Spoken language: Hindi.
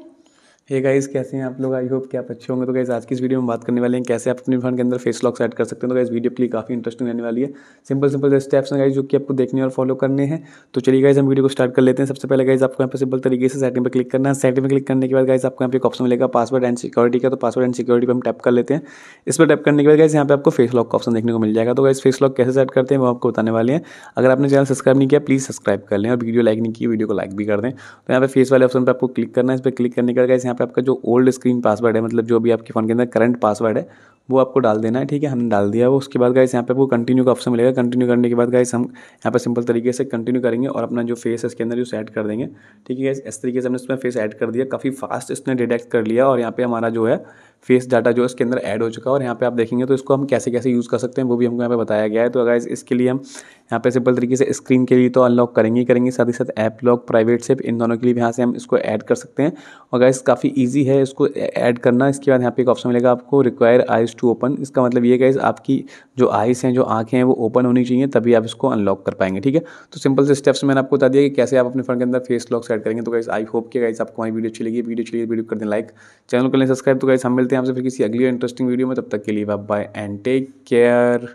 Amém. हे गाइस कैसे हैं आप लोग आई होप कि आप अच्छे होंगे तो गाइस आज की इस वीडियो में बात करने वाले हैं कैसे आप अपने फोन के अंदर फेस लॉक सेट कर सकते हैं तो गाइस वीडियो के लिए काफ़ी इंटरेस्टिंग रहने वाली है सिंपल सिंपल स्टेप्स हैं गाइस जो कि आपको देखने और फॉलो करने हैं तो चलिए गाइज हम वीडियो को स्टार्ट कर लेते हैं सबसे पहले गाइज आपको यहाँ पर सिंपल तरीके से सेटिंग पर क्लिक करना है सेटिंग पर क्लिक करने के बाद गाइज आपको यहाँ एक ऑप्शन मिलेगा पासवर्ड एंड सिक्योरिटी का तो पासवर्ड एंड सिक्योरिटी पर हम टैप कर लेते हैं इस पर टैप करने के बाद गाइज यहाँ पर आपको फेस लॉक का ऑप्शन देखने को मिल जाएगा तो गाइस फेस लॉक कैसे सेट करते हैं वो आपको बताने वाले हैं अगर आपने चैनल सब्सक्राइब नहीं किया प्लीज़ सब्सक्राइब कर लें और वीडियो लाइक नहीं की वीडियो को लाइक भी कर दें तो यहाँ पर फेस वाले ऑप्शन पर आपको क्लिक करना है इस पर क्लिक करने के बाद गाइज यहाँ पे आपका जो ओल्ड स्क्रीन पासवर्ड है मतलब जो भी आपके फ़ोन के अंदर करंट पासवर्ड है वो आपको डाल देना है ठीक है हमने डाल दिया वो उसके बाद गाइस यहाँ पे आपको कंटिन्यू का ऑप्शन मिलेगा कंटिन्यू करने के बाद गाइस हम यहाँ पे सिंपल तरीके से कंटिन्यू करेंगे और अपना जो फेस है इसके अंदर जो सेट कर देंगे ठीक है इस तरीके से हमने उसमें फेस ऐड कर दिया काफ़ी फास्ट इसने डिटेक्ट कर लिया और यहाँ पर हमारा जो है फेस डाटा जो इसके अंदर ऐड हो चुका है और यहाँ पे आप देखेंगे तो इसको हम कैसे कैसे यूज़ कर सकते हैं वो भी हमको यहाँ पे बताया गया है तो अगर इसके लिए हम यहाँ पे सिंपल तरीके से स्क्रीन के लिए तो अनलॉक करेंगे ही करेंगे साथ ही साथ ऐप लॉक प्राइवेट सेफ इन दोनों के लिए यहाँ से हम इसको ऐड कर सकते हैं और अगर काफ़ी ईजी है इसको ऐड करना इसके बाद यहाँ पे एक ऑप्शन मिलेगा आपको रिक्वायर आइज़ टू ओपन इसका मतलब ये गाइज आपकी जो आइज़ हैं जो आँखें हैं वो ओपन होनी चाहिए तभी आप इसको अनलॉक कर पाएंगे ठीक है तो सिंपल से स्टेप्स मैंने आपको बता दिया कि कैसे आप अपने फ़ोन के अंदर फेस लॉक सेट करेंगे तो गाइज आई होप के गाइज आपको हमारी वीडियो अच्छी लगी वीडियो चलिए वीडियो कर दें लाइक चैनल को लें सब्सक्राइब तो गाइज हम मिलते मिलते हैं आपसे फिर किसी अगली इंटरेस्टिंग वीडियो में तब तक के लिए bye bye and take care